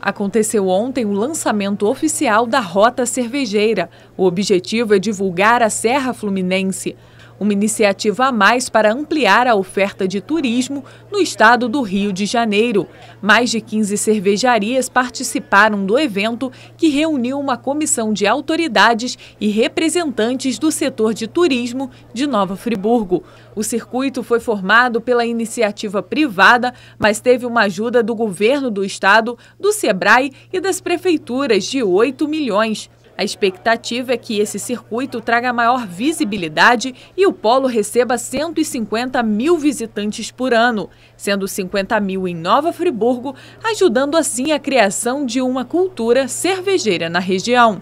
Aconteceu ontem o lançamento oficial da Rota Cervejeira. O objetivo é divulgar a Serra Fluminense uma iniciativa a mais para ampliar a oferta de turismo no estado do Rio de Janeiro. Mais de 15 cervejarias participaram do evento, que reuniu uma comissão de autoridades e representantes do setor de turismo de Nova Friburgo. O circuito foi formado pela iniciativa privada, mas teve uma ajuda do governo do estado, do SEBRAE e das prefeituras de 8 milhões. A expectativa é que esse circuito traga maior visibilidade e o polo receba 150 mil visitantes por ano, sendo 50 mil em Nova Friburgo, ajudando assim a criação de uma cultura cervejeira na região.